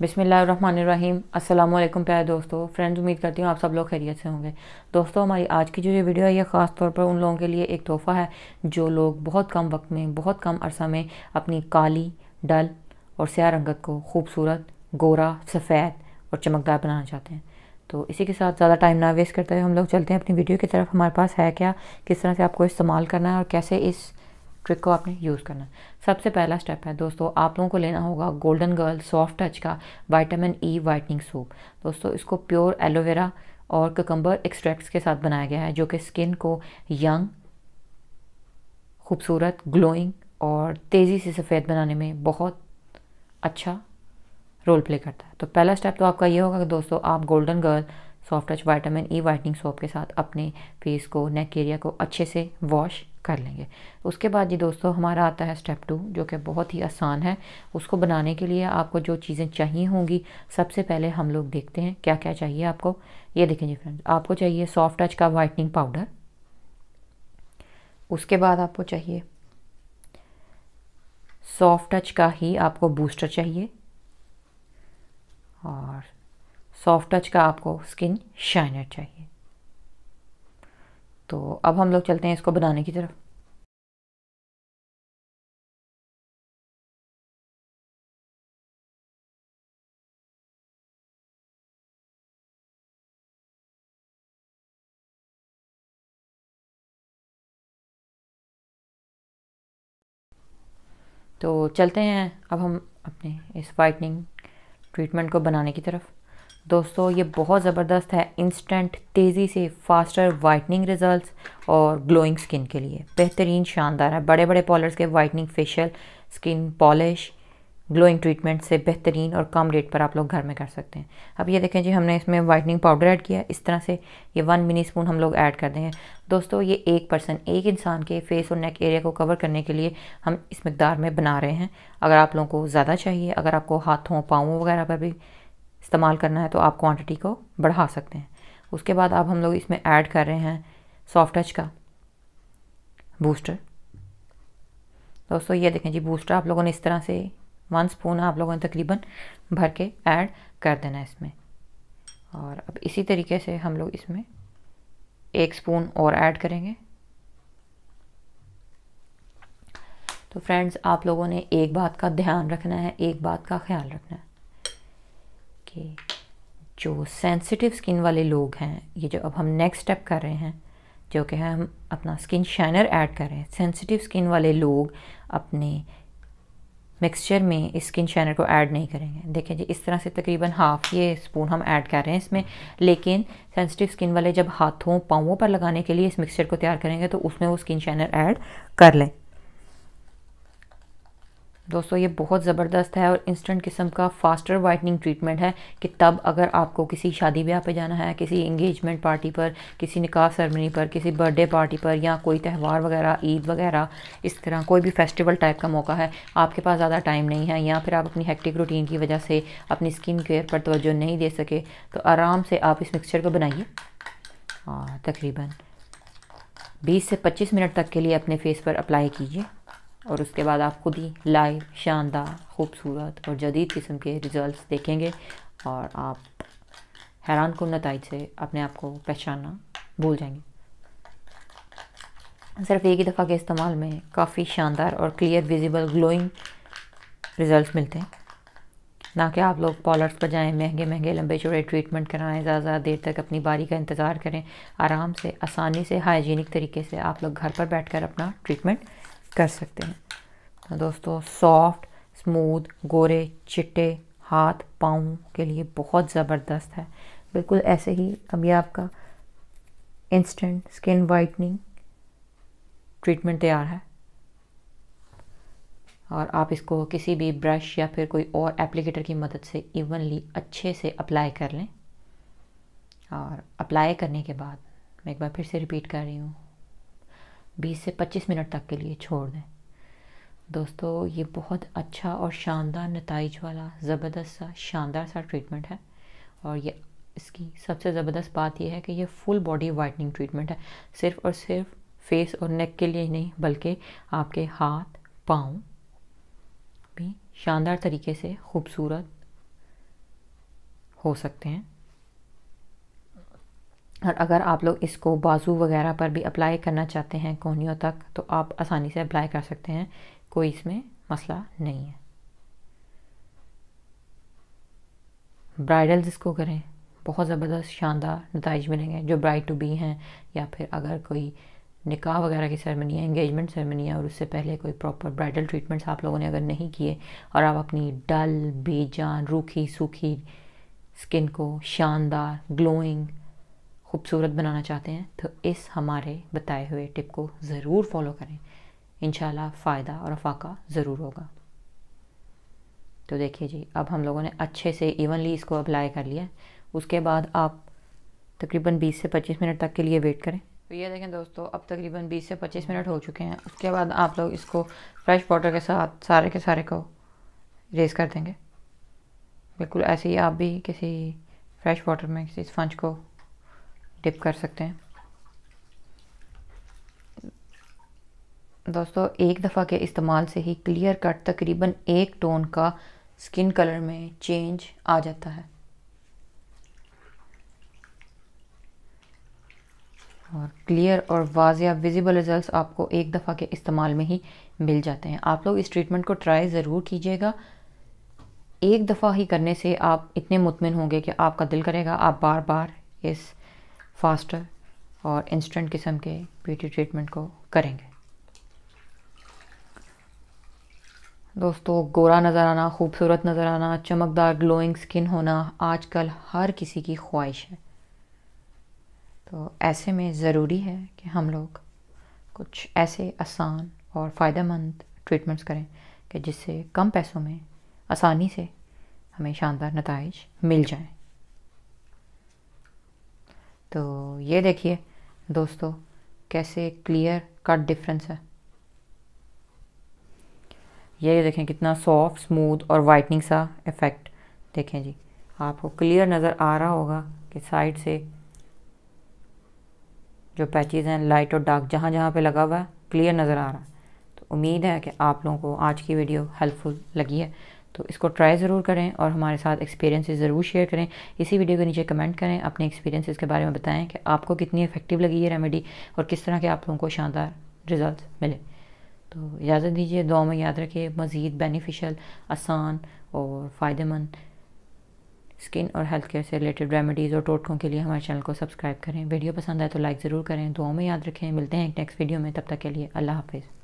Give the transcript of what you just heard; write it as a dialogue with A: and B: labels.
A: बिसमीम् अल्लाम प्यारे दोस्तों फ्रेंड्स उम्मीद करती हूँ आप सब लोग खैरियत से होंगे दोस्तों हमारी आज की जो ये वीडियो है ये ख़ास तौर पर उन लोगों के लिए एक तोहफ़ा है जो लोग बहुत कम वक्त में बहुत कम अरसा में अपनी काली डल और स्या रंगत को खूबसूरत गोरा सफ़ेद और चमकदार बनाना चाहते हैं तो इसी के साथ ज़्यादा टाइम ना वेस्ट करते हुए हम लोग चलते हैं अपनी वीडियो की तरफ हमारे पास है क्या किस तरह से आपको इस्तेमाल करना है और कैसे इस ट्रिक को आपने यूज़ करना सबसे पहला स्टेप है दोस्तों आप लोगों को लेना होगा गोल्डन गर्ल सॉफ्ट टच का वाइटामिन ई वाइटनिंग सूप दोस्तों इसको प्योर एलोवेरा और ककम्बर एक्सट्रैक्ट्स के साथ बनाया गया है जो कि स्किन को यंग खूबसूरत ग्लोइंग और तेज़ी से सफ़ेद बनाने में बहुत अच्छा रोल प्ले करता है तो पहला स्टेप तो आपका ये होगा कि दोस्तों आप golden girl soft touch vitamin E whitening soap के साथ अपने फेस को नेक एरिया को अच्छे से वॉश कर लेंगे उसके बाद जी दोस्तों हमारा आता है स्टेप टू जो कि बहुत ही आसान है उसको बनाने के लिए आपको जो चीज़ें चाहिए होंगी सबसे पहले हम लोग देखते हैं क्या क्या चाहिए आपको ये देखें जी फ्रेंड्स आपको चाहिए सॉफ्ट टच का वाइटनिंग पाउडर उसके बाद आपको चाहिए सॉफ्ट टच का ही आपको बूस्टर चाहिए और सॉफ्ट टच का आपको स्किन शाइनर चाहिए तो अब हम लोग चलते हैं इसको बनाने की तरफ तो चलते हैं अब हम अपने इस वाइटनिंग ट्रीटमेंट को बनाने की तरफ दोस्तों ये बहुत ज़बरदस्त है इंस्टेंट तेज़ी से फास्टर वाइटनिंग रिजल्ट्स और ग्लोइंग स्किन के लिए बेहतरीन शानदार है बड़े बड़े पॉलर्स के whitening facial skin polish glowing treatment से बेहतरीन और कम रेट पर आप लोग घर में कर सकते हैं अब ये देखें जी हमने इसमें वाइटनिंग पाउडर ऐड किया इस तरह से ये वन मिनी स्पून हम लोग ऐड कर देंगे दोस्तों ये एक पर्सन एक इंसान के फेस और नेक एरिया को कवर करने के लिए हम इस मकदार में बना रहे हैं अगर आप लोगों को ज़्यादा चाहिए अगर आपको हाथों पाँव वगैरह पर भी इस्तेमाल करना है तो आप क्वांटिटी को बढ़ा सकते हैं उसके बाद आप हम लोग इसमें ऐड कर रहे हैं सॉफ्ट टच का बूस्टर दोस्तों ये देखें जी बूस्टर आप लोगों ने इस तरह से वन स्पून आप लोगों ने तकरीबन भर के ऐड कर देना है इसमें और अब इसी तरीके से हम लोग इसमें एक स्पून और ऐड करेंगे तो फ्रेंड्स आप लोगों ने एक बात का ध्यान रखना है एक बात का ख्याल रखना है कि जो सेंसिटिव स्किन वाले लोग हैं ये जो अब हम नेक्स्ट स्टेप कर रहे हैं जो कि हम अपना स्किन शाइनर ऐड कर रहे हैं सेंसिटिव स्किन वाले लोग अपने मिक्सचर में इस स्किन शाइनर को ऐड नहीं करेंगे देखें जी इस तरह से तकरीबन हाफ ये स्पून हम ऐड कर रहे हैं इसमें लेकिन सेंसिटिव स्किन वाले जब हाथों पाँवों पर लगाने के लिए इस मिक्सचर को तैयार करेंगे तो उसमें वो स्किन शाइनर ऐड कर लें दोस्तों ये बहुत ज़बरदस्त है और इंस्टेंट किस्म का फास्टर वाइटनिंग ट्रीटमेंट है कि तब अगर आपको किसी शादी ब्याह पे जाना है किसी इंगेजमेंट पार्टी पर किसी निकाह सरमनी पर किसी बर्थडे पार्टी पर या कोई त्यौहार वगैरह ईद वगैरह इस तरह कोई भी फेस्टिवल टाइप का मौका है आपके पास ज़्यादा टाइम नहीं है या फिर आप अपनी हेक्टिक रूटीन की वजह से अपनी स्किन केयर पर तोज्जो नहीं दे सके तो आराम से आप इस मिक्सचर को बनाइए हाँ, तकरीबन बीस से पच्चीस मिनट तक के लिए अपने फेस पर अप्लाई कीजिए और उसके बाद आप खुद ही लाइव शानदार खूबसूरत और जदीद किस्म के रिज़ल्ट देखेंगे और आप हैरान कन नतज से अपने आप को पहचानना भूल जाएंगे सिर्फ एक ही दफ़ा के इस्तेमाल में काफ़ी शानदार और क्लियर विजिबल ग्लोइंग रिज़ल्ट मिलते हैं ना कि आप लोग पॉलर्स पर जाएँ महंगे महंगे लंबे चौड़े ट्रीटमेंट कराएं ज़्यादा ज़्यादा देर तक अपनी बारी का इंतज़ार करें आराम से आसानी से हाइजीनिक तरीके से आप लोग घर पर बैठकर अपना ट्रीटमेंट कर सकते हैं तो दोस्तों सॉफ्ट स्मूथ गोरे चिट्टे हाथ पाँव के लिए बहुत ज़बरदस्त है बिल्कुल ऐसे ही अब आपका इंस्टेंट स्किन वाइटनिंग ट्रीटमेंट तैयार है और आप इसको किसी भी ब्रश या फिर कोई और एप्लीकेटर की मदद से इवनली अच्छे से अप्लाई कर लें और अप्लाई करने के बाद मैं एक बार फिर से रिपीट कर रही हूँ 20 से 25 मिनट तक के लिए छोड़ दें दोस्तों ये बहुत अच्छा और शानदार नतज वाला ज़बरदस्त सा शानदार सा ट्रीटमेंट है और ये इसकी सबसे ज़बरदस्त बात यह है कि ये फुल बॉडी वाइटनिंग ट्रीटमेंट है सिर्फ और सिर्फ फेस और नेक के लिए ही नहीं बल्कि आपके हाथ पाँव भी शानदार तरीके से खूबसूरत हो सकते हैं और अगर आप लोग इसको बाजू वगैरह पर भी अप्लाई करना चाहते हैं कोहनियों तक तो आप आसानी से अप्लाई कर सकते हैं कोई इसमें मसला नहीं है ब्राइडल्स इसको करें बहुत ज़बरदस्त शानदार नतज मिलेंगे जो ब्राइड टू बी हैं या फिर अगर कोई निकाह वगैरह की सेरेमनी है इंगेजमेंट सेरेमनी है और उससे पहले कोई प्रॉपर ब्राइडल ट्रीटमेंट्स आप लोगों ने अगर नहीं किए और आप अपनी डल बेजान रूखी सूखी स्किन को शानदार ग्लोइंग खूबसूरत बनाना चाहते हैं तो इस हमारे बताए हुए टिप को ज़रूर फॉलो करें इन फ़ायदा और अफाका ज़रूर होगा तो देखिए जी अब हम लोगों ने अच्छे से इवनली इसको अप्लाई कर लिया उसके बाद आप तकरीबन 20 से 25 मिनट तक के लिए वेट करें तो ये देखें दोस्तों अब तकरीबन 20 से 25 मिनट हो चुके हैं उसके बाद आप लोग इसको फ्रेश वाटर के साथ सारे के सारे को रेस कर देंगे बिल्कुल ऐसे ही आप भी किसी फ्रेश वाटर में किसी स्पंज को टिप कर सकते हैं दोस्तों एक दफ़ा के इस्तेमाल से ही क्लियर कट तकरीबन एक टोन का स्किन कलर में चेंज आ जाता है और क्लियर और वाजिया विजिबल रिजल्ट्स आपको एक दफ़ा के इस्तेमाल में ही मिल जाते हैं आप लोग इस ट्रीटमेंट को ट्राई ज़रूर कीजिएगा एक दफ़ा ही करने से आप इतने मुतमिन होंगे कि आपका दिल करेगा आप बार बार इस फास्टर और इंस्टेंट किस्म के पीटी ट्रीटमेंट को करेंगे दोस्तों गोरा नज़र आना खूबसूरत नज़र आना चमकदार ग्लोइंग स्किन होना आजकल हर किसी की ख्वाहिश है तो ऐसे में ज़रूरी है कि हम लोग कुछ ऐसे आसान और फ़ायदेमंद ट्रीटमेंट्स करें कि जिससे कम पैसों में आसानी से हमें शानदार नतज मिल जाए तो ये देखिए दोस्तों कैसे क्लियर कट डिफरेंस है ये देखें कितना सॉफ्ट स्मूथ और वाइटनिंग सा इफ़ेक्ट देखें जी आपको क्लियर नज़र आ रहा होगा कि साइड से जो पैचेज़ हैं लाइट और डार्क जहाँ जहाँ पे लगा हुआ है क्लियर नज़र आ रहा है तो उम्मीद है कि आप लोगों को आज की वीडियो हेल्पफुल लगी है तो इसको ट्राई ज़रूर करें और हमारे साथ एक्सपीरियंसेस ज़रूर शेयर करें इसी वीडियो के नीचे कमेंट करें अपने एक्सपीरियंसेस के बारे में बताएं कि आपको कितनी इफेक्टिव लगी ये रेमेडी और किस तरह के आप लोगों को शानदार रिजल्ट मिले तो इजाज़त दीजिए दो में याद रखिए मज़ीद बेनिफिशल आसान और फ़ायदेमंद स्किन और हेल्थ केयर से रिलेटेड रेमेडीज़ और टोटकों के लिए हमारे चैनल को सब्सक्राइब करें वीडियो पसंद आए तो लाइक ज़रूर करें दुआ में याद रखें मिलते हैं एक नेक्स्ट वीडियो में तब तक के लिए अल्लाह हाफिज़